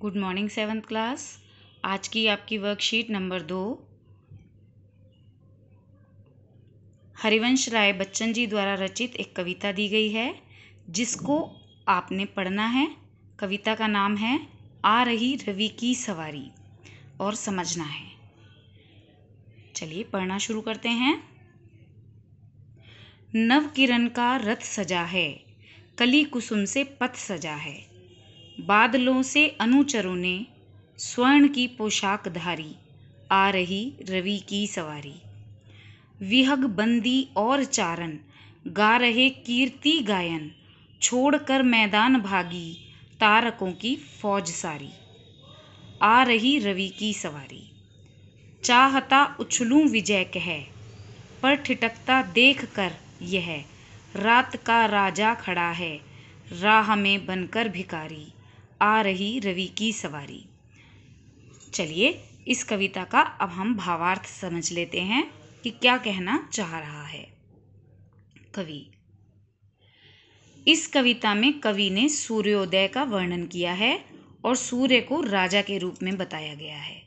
good morning seventh class आज की आपकी वर्कशीट नंबर दो हरिवंश राय बच्चन जी द्वारा रचित एक कविता दी गई है जिसको आपने पढ़ना है कविता का नाम है आ रही रवि की सवारी और समझना है चलिए पढ़ना शुरू करते हैं नव किरण का रथ सजा है कली कुसुम से पथ सजा है बादलों से अनुचरों ने स्वर्ण की पोशाक धारी आ रही रवि की सवारी विहग बंदी और चारण गा रहे कीर्ति गायन छोड़कर मैदान भागी तारकों की फौज सारी आ रही रवि की सवारी चाहता उछलू विजय कह पर ठिटकता देख कर यह रात का राजा खड़ा है राह में बनकर भिकारी आ रही रवि की सवारी चलिए इस कविता का अब हम भावार्थ समझ लेते हैं कि क्या कहना चाह रहा है कवि इस कविता में कवि ने सूर्योदय का वर्णन किया है और सूर्य को राजा के रूप में बताया गया है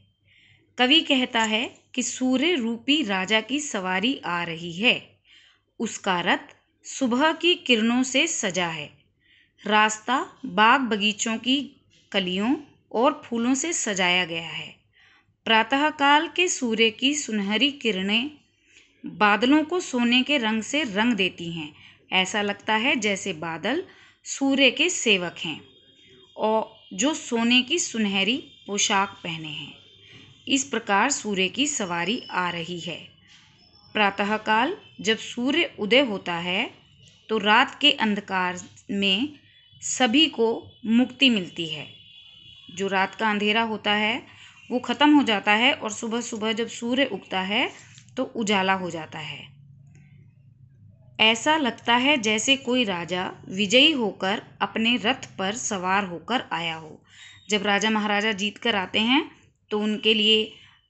कवि कहता है कि सूर्य रूपी राजा की सवारी आ रही है उसका रथ सुबह की किरणों से सजा है रास्ता बाग बगीचों की कलियों और फूलों से सजाया गया है प्रातःकाल के सूर्य की सुनहरी किरणें बादलों को सोने के रंग से रंग देती हैं ऐसा लगता है जैसे बादल सूर्य के सेवक हैं और जो सोने की सुनहरी पोशाक पहने हैं इस प्रकार सूर्य की सवारी आ रही है प्रातःकाल जब सूर्य उदय होता है तो रात के अंधकार में सभी को मुक्ति मिलती है जो रात का अंधेरा होता है वो ख़त्म हो जाता है और सुबह सुबह जब सूर्य उगता है तो उजाला हो जाता है ऐसा लगता है जैसे कोई राजा विजयी होकर अपने रथ पर सवार होकर आया हो जब राजा महाराजा जीत कर आते हैं तो उनके लिए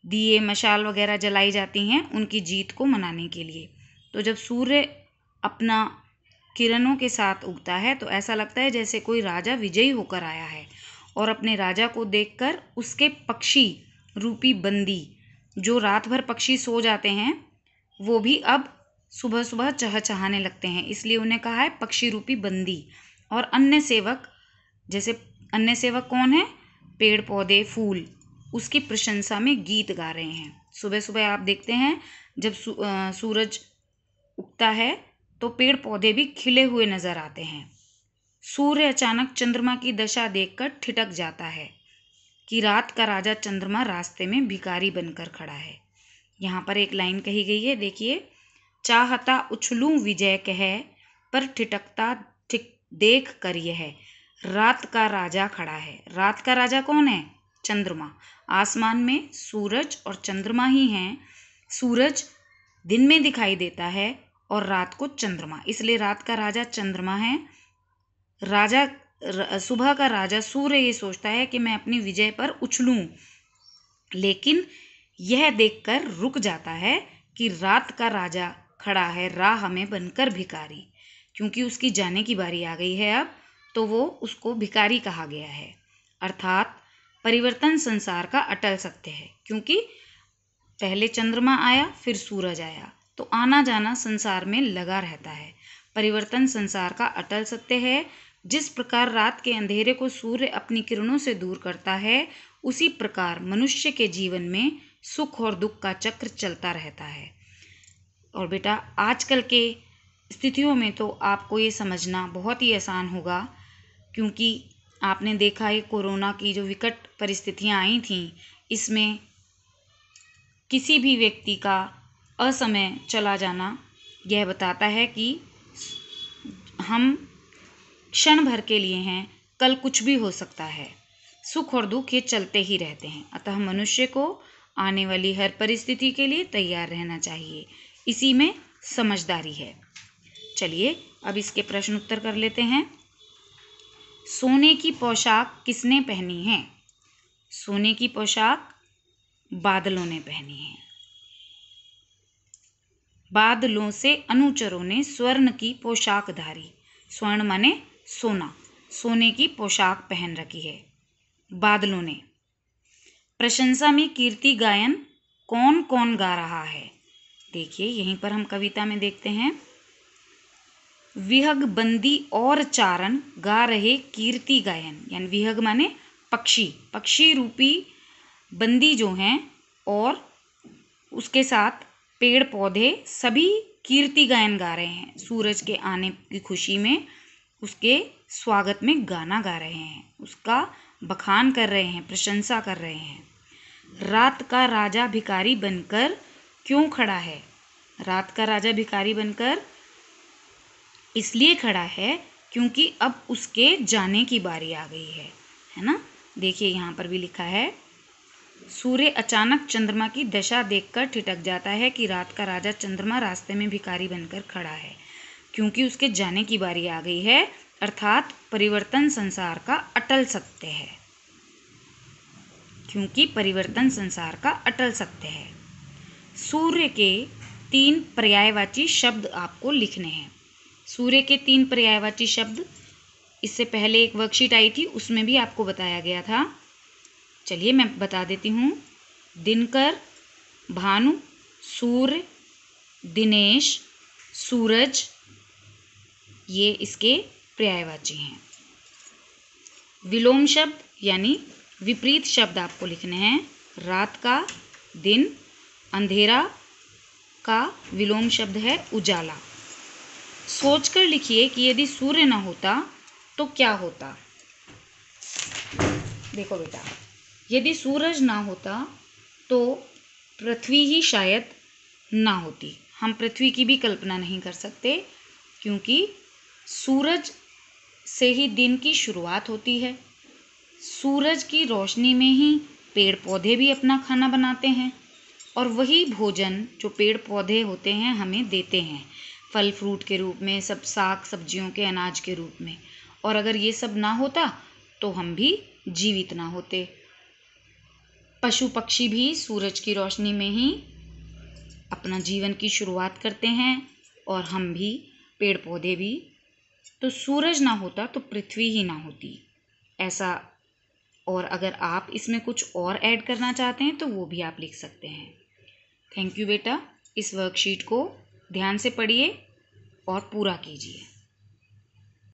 दिए मशाल वगैरह जलाई जाती हैं उनकी जीत को मनाने के लिए तो जब सूर्य अपना किरणों के साथ उगता है तो ऐसा लगता है जैसे कोई राजा विजयी होकर आया है और अपने राजा को देखकर उसके पक्षी रूपी बंदी जो रात भर पक्षी सो जाते हैं वो भी अब सुबह सुबह चहचहाने लगते हैं इसलिए उन्हें कहा है पक्षी रूपी बंदी और अन्य सेवक जैसे अन्य सेवक कौन है पेड़ पौधे फूल उसकी प्रशंसा में गीत गा रहे हैं सुबह सुबह आप देखते हैं जब सूरज उगता है तो पेड़ पौधे भी खिले हुए नजर आते हैं सूर्य अचानक चंद्रमा की दशा देखकर ठिटक जाता है कि रात का राजा चंद्रमा रास्ते में भिकारी बनकर खड़ा है यहाँ पर एक लाइन कही गई है देखिए चाहता उछलूं विजय कह पर ठिटकता ठिक देख कर यह रात का राजा खड़ा है रात का राजा कौन है चंद्रमा आसमान में सूरज और चंद्रमा ही हैं सूरज दिन में दिखाई देता है और रात को चंद्रमा इसलिए रात का राजा चंद्रमा है राजा सुबह का राजा सूर्य ये सोचता है कि मैं अपनी विजय पर उछलूं लेकिन यह देखकर रुक जाता है कि रात का राजा खड़ा है राह हमें बनकर भिकारी क्योंकि उसकी जाने की बारी आ गई है अब तो वो उसको भिकारी कहा गया है अर्थात परिवर्तन संसार का अटल सत्य है क्योंकि पहले चंद्रमा आया फिर सूरज आया तो आना जाना संसार में लगा रहता है परिवर्तन संसार का अटल सत्य है जिस प्रकार रात के अंधेरे को सूर्य अपनी किरणों से दूर करता है उसी प्रकार मनुष्य के जीवन में सुख और दुख का चक्र चलता रहता है और बेटा आजकल के स्थितियों में तो आपको ये समझना बहुत ही आसान होगा क्योंकि आपने देखा है कोरोना की जो विकट परिस्थितियाँ आई थीं इसमें किसी भी व्यक्ति का असमय चला जाना यह बताता है कि हम क्षण भर के लिए हैं कल कुछ भी हो सकता है सुख और दुख ये चलते ही रहते हैं अतः मनुष्य को आने वाली हर परिस्थिति के लिए तैयार रहना चाहिए इसी में समझदारी है चलिए अब इसके प्रश्न उत्तर कर लेते हैं सोने की पोशाक किसने पहनी है सोने की पोशाक बादलों ने पहनी है बादलों से अनुचरों ने स्वर्ण की पोशाक धारी स्वर्ण माने सोना सोने की पोशाक पहन रखी है बादलों ने प्रशंसा में कीर्ति गायन कौन कौन गा रहा है देखिए यहीं पर हम कविता में देखते हैं विहग बंदी और चारण गा रहे कीर्ति गायन यानी विहग माने पक्षी पक्षी रूपी बंदी जो हैं और उसके साथ पेड़ पौधे सभी कीर्ति गायन गा रहे हैं सूरज के आने की खुशी में उसके स्वागत में गाना गा रहे हैं उसका बखान कर रहे हैं प्रशंसा कर रहे हैं रात का राजा भिकारी बनकर क्यों खड़ा है रात का राजा भिकारी बनकर इसलिए खड़ा है क्योंकि अब उसके जाने की बारी आ गई है है ना देखिए यहाँ पर भी लिखा है सूर्य अचानक चंद्रमा की दशा देखकर ठिटक जाता है कि रात का राजा चंद्रमा रास्ते में भिखारी बनकर खड़ा है क्योंकि उसके जाने की बारी आ गई है अर्थात परिवर्तन संसार का अटल सत्य है क्योंकि परिवर्तन संसार का अटल सत्य है सूर्य के तीन पर्यायवाची शब्द आपको लिखने हैं सूर्य के तीन पर्यायवाची शब्द इससे पहले एक वर्कशीट आई थी उसमें भी आपको बताया गया था चलिए मैं बता देती हूँ दिनकर भानु सूर्य दिनेश सूरज ये इसके पर्यायवाची हैं विलोम शब्द यानी विपरीत शब्द आपको लिखने हैं रात का दिन अंधेरा का विलोम शब्द है उजाला सोचकर लिखिए कि यदि सूर्य न होता तो क्या होता देखो बेटा यदि सूरज ना होता तो पृथ्वी ही शायद ना होती हम पृथ्वी की भी कल्पना नहीं कर सकते क्योंकि सूरज से ही दिन की शुरुआत होती है सूरज की रोशनी में ही पेड़ पौधे भी अपना खाना बनाते हैं और वही भोजन जो पेड़ पौधे होते हैं हमें देते हैं फल फ्रूट के रूप में सब साग सब्जियों के अनाज के रूप में और अगर ये सब ना होता तो हम भी जीवित ना होते पशु पक्षी भी सूरज की रोशनी में ही अपना जीवन की शुरुआत करते हैं और हम भी पेड़ पौधे भी तो सूरज ना होता तो पृथ्वी ही ना होती ऐसा और अगर आप इसमें कुछ और ऐड करना चाहते हैं तो वो भी आप लिख सकते हैं थैंक यू बेटा इस वर्कशीट को ध्यान से पढ़िए और पूरा कीजिए